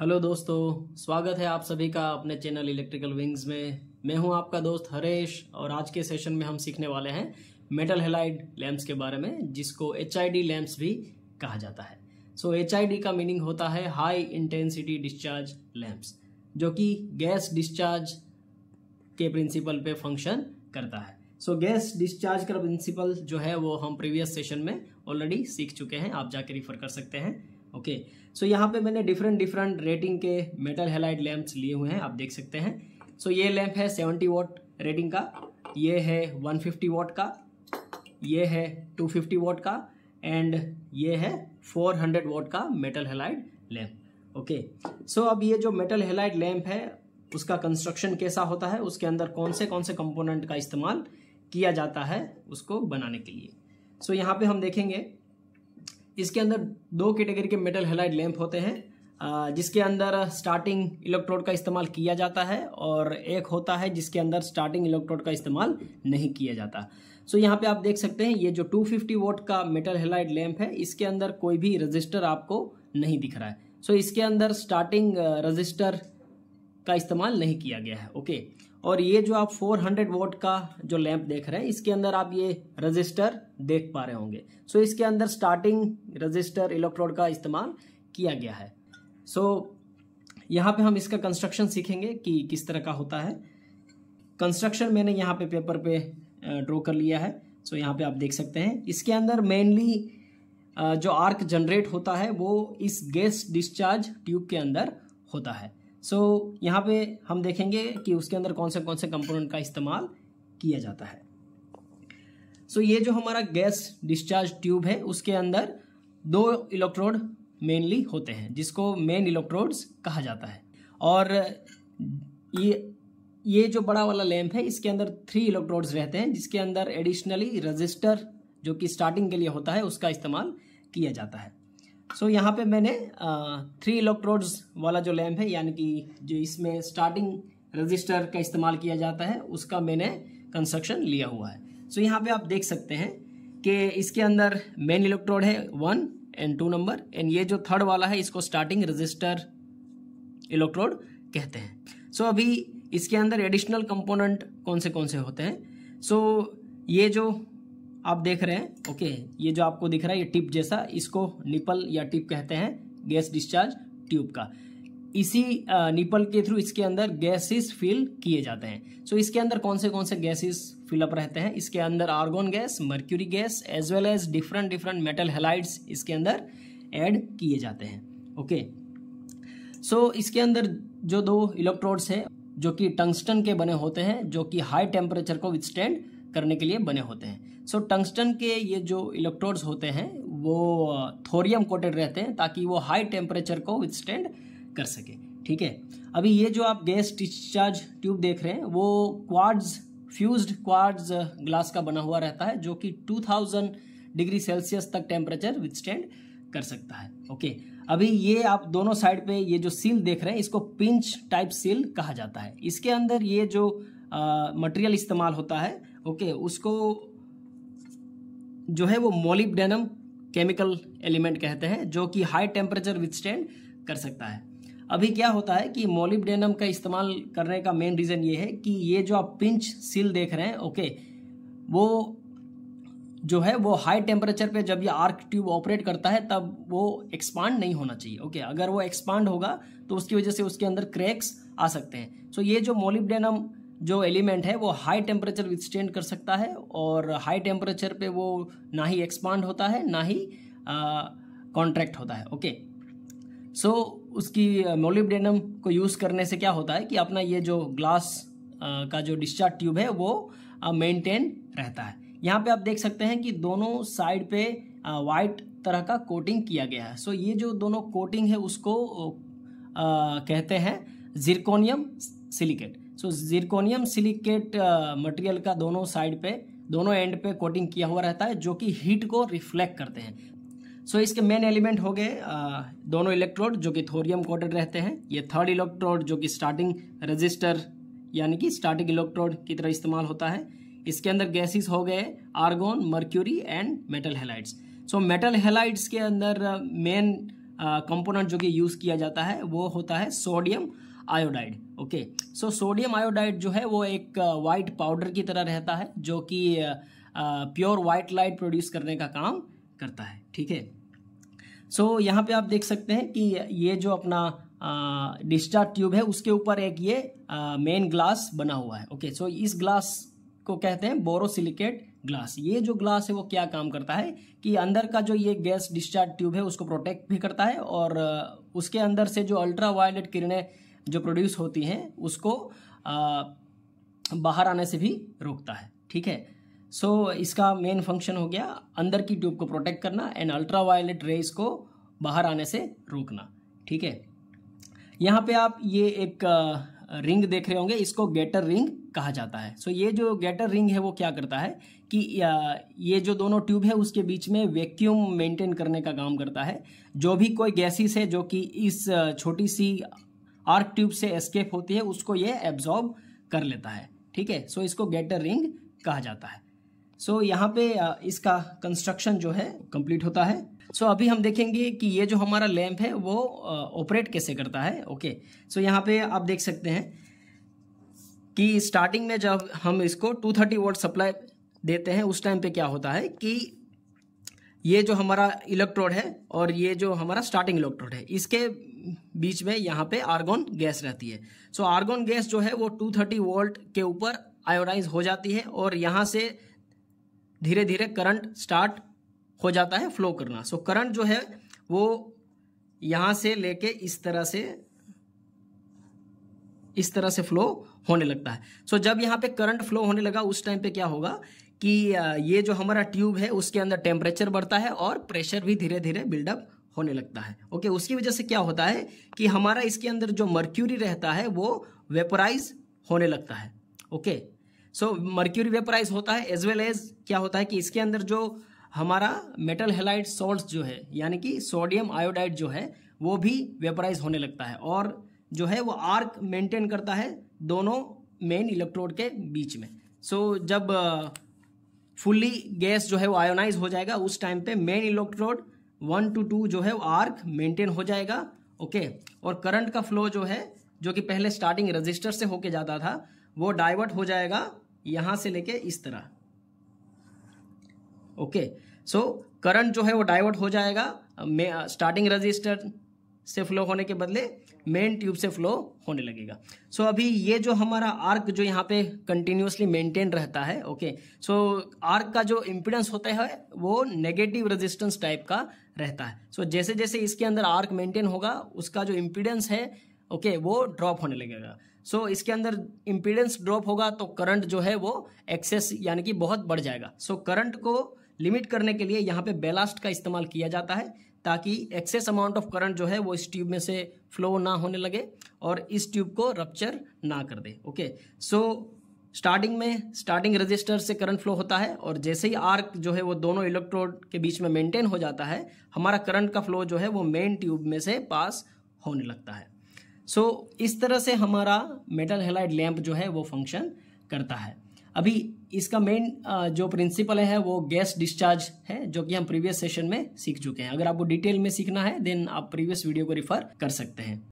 Hello दोस्तों स्वागत है आप सभी का अपने चैनल इलेक्ट्रिकल विंग्स में मैं हूं आपका दोस्त हरेश और आज के सेशन में हम सीखने वाले हैं मेटल हेलाइड लैम्प्स के बारे में जिसको एच आई लैम्प्स भी कहा जाता है सो so, एच का मीनिंग होता है हाई इंटेंसिटी डिस्चार्ज लैम्प्स जो कि गैस डिस्चार्ज के प्रिंसिपल पे फंक्शन करता है सो गैस डिस्चार्ज का प्रिंसिपल जो है वो हम प्रीवियस सेशन में ऑलरेडी सीख चुके हैं आप जाके रिफर कर सकते हैं ओके सो यहाँ पे मैंने डिफरेंट डिफरेंट रेटिंग के मेटल हेलाइट लैम्प्स लिए हुए हैं आप देख सकते हैं सो so, ये लैम्प है 70 वॉट रेटिंग का ये है 150 वॉट का ये है 250 वॉट का एंड ये है 400 वॉट का metal halide lamp okay so अब ये जो मेटल हेलाइट लैंप है उसका कंस्ट्रक्शन कैसा होता है उसके अंदर कौन से कौन से कंपोनेंट का इस्तेमाल किया जाता है उसको बनाने के लिए सो so, यहाँ पे हम देखेंगे इसके अंदर दो कैटेगरी के मेटल हेलाइड लैंप होते हैं जिसके अंदर स्टार्टिंग इलेक्ट्रोड का इस्तेमाल किया जाता है और एक होता है जिसके अंदर स्टार्टिंग इलेक्ट्रोड का इस्तेमाल नहीं किया जाता सो so, यहाँ पे आप देख सकते हैं ये जो 250 वोट का मेटल हेलाइड लैंप है इसके अंदर कोई भी रजिस्टर आपको नहीं दिख रहा है सो so, इसके अंदर स्टार्टिंग रजिस्टर का इस्तेमाल नहीं किया गया है ओके okay? और ये जो आप 400 वोट का जो लैंप देख रहे हैं इसके अंदर आप ये रजिस्टर देख पा रहे होंगे सो so, इसके अंदर स्टार्टिंग रजिस्टर इलेक्ट्रोड का इस्तेमाल किया गया है सो so, यहाँ पे हम इसका कंस्ट्रक्शन सीखेंगे कि किस तरह का होता है कंस्ट्रक्शन मैंने यहाँ पे पेपर पे ड्रॉ कर लिया है सो so, यहाँ पे आप देख सकते हैं इसके अंदर मेनली जो आर्क जनरेट होता है वो इस गैस डिस्चार्ज ट्यूब के अंदर होता है सो so, यहाँ पे हम देखेंगे कि उसके अंदर कौन से कौन से कंपोनेंट का इस्तेमाल किया जाता है सो so, ये जो हमारा गैस डिस्चार्ज ट्यूब है उसके अंदर दो इलेक्ट्रोड मेनली होते हैं जिसको मेन इलेक्ट्रोड्स कहा जाता है और ये ये जो बड़ा वाला लैम्प है इसके अंदर थ्री इलेक्ट्रोड्स रहते हैं जिसके अंदर एडिशनली रजिस्टर जो कि स्टार्टिंग के लिए होता है उसका इस्तेमाल किया जाता है सो so, यहाँ पे मैंने थ्री इलेक्ट्रोड्स वाला जो लैम्प है यानी कि जो इसमें स्टार्टिंग रजिस्टर का इस्तेमाल किया जाता है उसका मैंने कंस्ट्रक्शन लिया हुआ है सो so, यहाँ पे आप देख सकते हैं कि इसके अंदर मेन इलेक्ट्रोड है one and two number and ये जो थर्ड वाला है इसको स्टार्टिंग रजिस्टर इलेक्ट्रोड कहते हैं सो so, अभी इसके अंदर एडिशनल कंपोनेंट कौन से कौन से होते हैं सो so, ये जो आप देख रहे हैं ओके ये जो आपको दिख रहा है ये टिप जैसा इसको निपल या टिप कहते हैं गैस डिस्चार्ज ट्यूब का इसी निपल के थ्रू इसके अंदर गैसेस फिल किए जाते हैं सो so, इसके अंदर कौन से कौन से गैसेस फिलअप रहते हैं इसके अंदर argon gas mercury gas as well as different different metal halides इसके अंदर ऐड किए जाते हैं ओके सो so, इसके अंदर जो दो इलेक्ट्रोड्स हैं जो कि टंगस्टन के बने होते हैं जो कि हाई टेम्परेचर को विथस्टैंड करने के लिए बने होते हैं सो so, टंगस्टन के ये जो इलेक्ट्रोड्स होते हैं वो थोरियम कोटेड रहते हैं ताकि वो हाई टेम्परेचर को विथस्टैंड कर सके ठीक है अभी ये जो आप गैस डिस्चार्ज ट्यूब देख रहे हैं वो क्वाड्स फ्यूज्ड क्वाड्स ग्लास का बना हुआ रहता है जो कि 2000 डिग्री सेल्सियस तक टेम्परेचर विथस्टैंड कर सकता है ओके अभी ये आप दोनों साइड पे ये जो सील देख रहे हैं इसको पिंच टाइप सील कहा जाता है इसके अंदर ये जो मटेरियल इस्तेमाल होता है ओके उसको जो है वो मोलिबडेनम केमिकल एलिमेंट कहते हैं जो कि हाई टेम्परेचर विथस्टैंड कर सकता है अभी क्या होता है कि मोलिबडेनम का इस्तेमाल करने का मेन रीज़न ये है कि ये जो आप पिंच सील देख रहे हैं ओके वो जो है वो हाई टेम्परेचर पे जब ये आर्क ट्यूब ऑपरेट करता है तब वो एक्सपांड नहीं होना चाहिए ओके अगर वो एक्सपांड होगा तो उसकी वजह से उसके अंदर क्रैक्स आ सकते हैं सो ये जो मोलिबडेनम जो एलिमेंट है वो हाई टेम्परेचर विथस्टेंड कर सकता है और हाई टेम्परेचर पे वो ना ही एक्सपांड होता है ना ही कॉन्ट्रैक्ट होता है ओके सो so, उसकी मोलिबेनम को यूज़ करने से क्या होता है कि अपना ये जो ग्लास uh, का जो डिस्चार्ज ट्यूब है वो मेंटेन uh, रहता है यहाँ पे आप देख सकते हैं कि दोनों साइड पे वाइट तरह का कोटिंग किया गया है सो so, ये जो दोनों कोटिंग है उसको आ, कहते हैं zirconium silicate so zirconium silicate material का दोनों साइड पे दोनों एंड पे कोटिंग किया हुआ रहता है जो कि हीट को रिफ्लेक्ट करते हैं सो so, इसके मेन एलिमेंट हो गए uh, दोनों इलेक्ट्रोड जो कि थोरियम कोटेड रहते हैं ये थर्ड इलेक्ट्रोड जो कि स्टार्टिंग रजिस्टर यानी कि स्टार्टिंग इलेक्ट्रोड की तरह इस्तेमाल होता है इसके अंदर गैसेस हो गए argon mercury and metal halides so metal halides के अंदर मेन uh, कंपोनेंट uh, जो कि यूज़ किया जाता है वो होता है sodium iodide okay so sodium iodide जो है वो एक वाइट uh, पाउडर की तरह रहता है जो कि प्योर वाइट लाइट प्रोड्यूस करने का काम करता है ठीक है सो यहाँ पे आप देख सकते हैं कि ये जो अपना डिस्चार्ज uh, ट्यूब है उसके ऊपर एक ये मेन uh, ग्लास बना हुआ है ओके सो इस ग्लास को कहते हैं बोरोसिलिकेट ग्लास ये जो ग्लास है वो क्या काम करता है कि अंदर का जो ये गैस डिस्चार्ज ट्यूब है उसको प्रोटेक्ट भी करता है और उसके अंदर से जो अल्ट्रा वायलेट किरणें जो प्रोड्यूस होती हैं उसको आ, बाहर आने से भी रोकता है ठीक है सो so, इसका मेन फंक्शन हो गया अंदर की ट्यूब को प्रोटेक्ट करना एंड अल्ट्रा वायलेट रेस को बाहर आने से रोकना ठीक है यहाँ पे आप ये एक रिंग देख रहे होंगे इसको गेटर रिंग कहा जाता है सो so, ये जो गेटर रिंग है वो क्या करता है कि ये जो दोनों ट्यूब है उसके बीच में वैक्यूम मेंटेन करने का काम करता है जो भी कोई गैसेस है जो कि इस छोटी सी आर्क ट्यूब से एस्केप होती है उसको ये एब्जॉर्ब कर लेता है ठीक है सो इसको गेटर रिंग कहा जाता है सो so, यहाँ पे इसका कंस्ट्रक्शन जो है कंप्लीट होता है सो so, अभी हम देखेंगे कि ये जो हमारा लैम्प है वो ऑपरेट कैसे करता है ओके okay. सो so, यहाँ पे आप देख सकते हैं कि स्टार्टिंग में जब हम इसको 230 थर्टी वोट सप्लाई देते हैं उस टाइम पे क्या होता है कि ये जो हमारा इलेक्ट्रोड है और ये जो हमारा स्टार्टिंग इलेक्ट्रोड है इसके बीच में यहाँ पे आर्गोन गैस रहती है सो so, आर्गोन गैस जो है वो 230 वोल्ट के ऊपर आयोडाइज हो जाती है और यहाँ से धीरे धीरे करंट स्टार्ट हो जाता है फ्लो करना सो so, करंट जो है वो यहाँ से लेके इस तरह से इस तरह से फ्लो होने लगता है सो so, जब यहाँ पे करंट फ्लो होने लगा उस टाइम पे क्या होगा कि ये जो हमारा ट्यूब है उसके अंदर टेम्परेचर बढ़ता है और प्रेशर भी धीरे धीरे बिल्डअप होने लगता है ओके उसकी वजह से क्या होता है कि हमारा इसके अंदर जो मर्क्यूरी रहता है वो वेपराइज होने लगता है ओके सो मर्क्यूरी वेपराइज होता है एज वेल एज क्या होता है कि इसके अंदर जो हमारा मेटल हेलाइट सॉल्ट जो है यानी कि सोडियम आयोडाइड जो है वो भी वेपराइज होने लगता है और जो है वो आर्क मेंटेन करता है दोनों मेन इलेक्ट्रोड के बीच में सो so, जब फुल्ली uh, गैस जो है वो आयोनाइज हो जाएगा उस टाइम पे main electrode one two two जो है वो आर्क मेंटेन हो जाएगा ओके और करंट का फ्लो जो है जो कि पहले स्टार्टिंग रजिस्टर से होके जाता था वो डाइवर्ट हो जाएगा यहां से लेके इस तरह ओके सो करंट जो है वो डाइवर्ट हो जाएगा स्टार्टिंग रजिस्टर से फ्लो होने के बदले मेन ट्यूब से फ्लो होने लगेगा सो so, अभी ये जो हमारा आर्क जो यहाँ पे कंटिन्यूसली मेंटेन रहता है ओके सो आर्क का जो इम्पिडेंस होता है वो नेगेटिव रेजिस्टेंस टाइप का रहता है सो so, जैसे जैसे इसके अंदर आर्क मेंटेन होगा उसका जो इम्पिडेंस है ओके okay, वो ड्रॉप होने लगेगा सो so, इसके अंदर इम्पिडेंस ड्रॉप होगा तो करंट जो है वो एक्सेस यानी कि बहुत बढ़ जाएगा सो so, करंट को लिमिट करने के लिए यहाँ पे बेलास्ट का इस्तेमाल किया जाता है ताकि एक्सेस अमाउंट ऑफ करंट जो है वो इस ट्यूब में से फ्लो ना होने लगे और इस ट्यूब को रप्चर ना कर दे ओके सो स्टार्टिंग में स्टार्टिंग रजिस्टर से करंट फ्लो होता है और जैसे ही आर्क जो है वो दोनों इलेक्ट्रोड के बीच में मेंटेन हो जाता है हमारा करंट का फ्लो जो है वो मेन ट्यूब में से पास होने लगता है सो so, इस तरह से हमारा मेटल हेलाइट लैम्प जो है वो फंक्शन करता है अभी इसका मेन जो प्रिंसिपल है वो गैस डिस्चार्ज है जो कि हम प्रीवियस सेशन में सीख चुके हैं अगर आपको डिटेल में सीखना है देन आप प्रीवियस वीडियो को रिफर कर सकते हैं